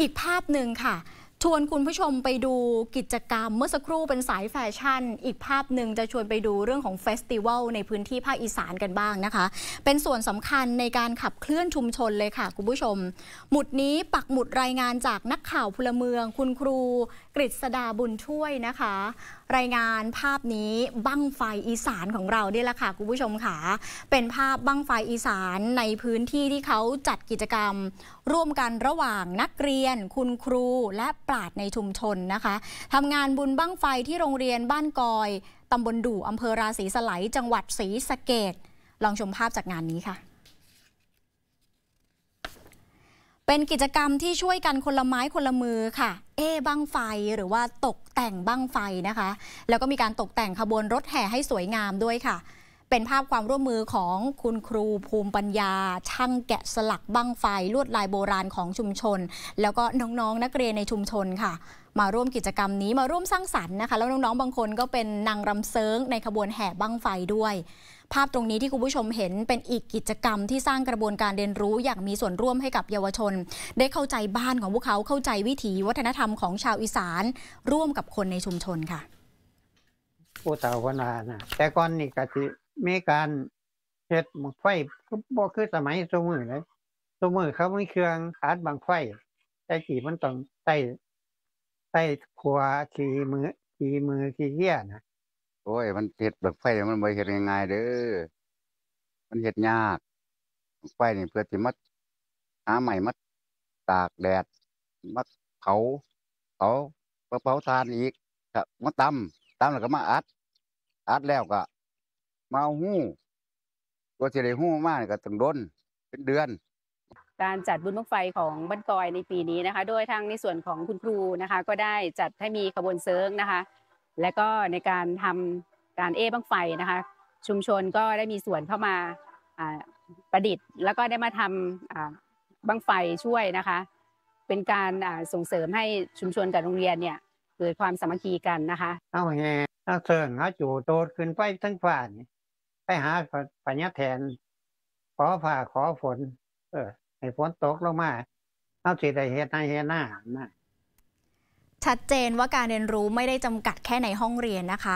อีกภาพหนึ่งค่ะชวนคุณผู้ชมไปดูกิจกรรมเมื่อสักครู่เป็นสายแฟชั่น อีกภาพหนึ่งจะชวนไปดูเรื่องของเฟสติวัลในพื้นที่ภาคอีสานกันบ้างนะคะ เป็นส่วนสำคัญในการขับเคลื่อนชุมชนเลยค่ะคุณผู้ชม หมุดนี้ปักหมุดรายงานจากนักข่าวพลเมือง คุณครู กฤษดาบุญช่วยนะคะ รายงานภาพนี้บั้งไฟอีสานของเราเนี่ยแหละค่ะคุณผู้ชมค่ะเป็นภาพบั้งไฟอีสานในพื้นที่ที่เขาจัดกิจกรรม ร่วมกันระหว่างนักเรียน คุณครูและราดในชุมชนนะคะทำงานบุญบั้งไฟที่โรงเรียนบ้านกอย ตำบลดู่อำเภอราศีสไลจังหวัดศรีสะเกดลองชมภาพจากงานนี้ค่ะ เป็นกิจกรรมที่ช่วยกันคนละไม้คนละมือค่ะ เอ้บังไฟหรือว่าตกแต่งบังไฟนะคะ แล้วก็มีการตกแต่งขบวนรถแห่ให้สวยงามด้วยค่ะเป็นภาพความร่วมมือของคุณครูภูมิปัญญา ช่างแกะสลักบั้งไฟ ลวดลายโบราณของชุมชน แล้วก็น้องๆนนักเรียนในชุมชนค่ะ มาร่วมกิจกรรมนี้มาร่วมสร้างสรรค์นะคะแล้วน้องๆ บางคนก็เป็นนางรำเซิงในขบวนแห่บั้งไฟด้วย ภาพตรงนี้ที่คุณผู้ชมเห็นเป็นอีกกิจกรรมที่สร้างกระบวนการเรียนรู้อย่างมีส่วนร่วมให้กับเยาวชน ได้เข้าใจบ้านของพวกเขาเข้าใจวิถีวัฒนธรรมของชาวอีสาน ร่วมกับคนในชุมชนค่ะผู้เฒ่าคนวานะแต่ก่อนนี่กะทิมีการเฮ็ดบังไฟบ่คือสมัยซุมื้อเลยซุมื้อเขามีเครื่องขาดบังไฟแต่กี้มันต้องใช้ใช้ขัวขี่มือขี่มือขี่เหี้ยนะโอ้ยมันเฮ็ดบังไฟมันบ่เฮ็ดง่ายๆเด้อมันเฮ็ดยากบังไฟนี่เพื่อสิมาหาใหม่มาตากแดดมาเผาเผาเผาทานอีกก็มาตำตำแล้วก็มาอัดอัดแล้วก็มาหู้ตัวเฉลยหู้มากก็ต้องดนเป็นเดือน การจัดบุญบังไฟของบ้านกอยในปีนี้นะคะ โดยทางในส่วนของคุณครูนะคะ ก็ได้จัดให้มีขบวนเซิร์งนะคะ และก็ในการทำการเอ้บังไฟนะคะ ชุมชนก็ได้มีส่วนเข้ามาประดิษฐ์ แล้วก็ได้มาทำบังไฟช่วยนะคะ เป็นการส่งเสริมให้ชุมชนกับโรงเรียนเนี่ย เกิดความสามัคคีกันนะคะ เอาแฮ่เอาเสร์งเอาจูโตดขึ้นไปทั้งฝ่านไปหาปัญญาแทน ขอผ่าขอฝน เออให้ฝนตกลงมาเอาสิได้เฮ็ดนาเฮ็ดหน้านะชัดเจนว่าการเรียนรู้ไม่ได้จำกัดแค่ในห้องเรียนนะคะ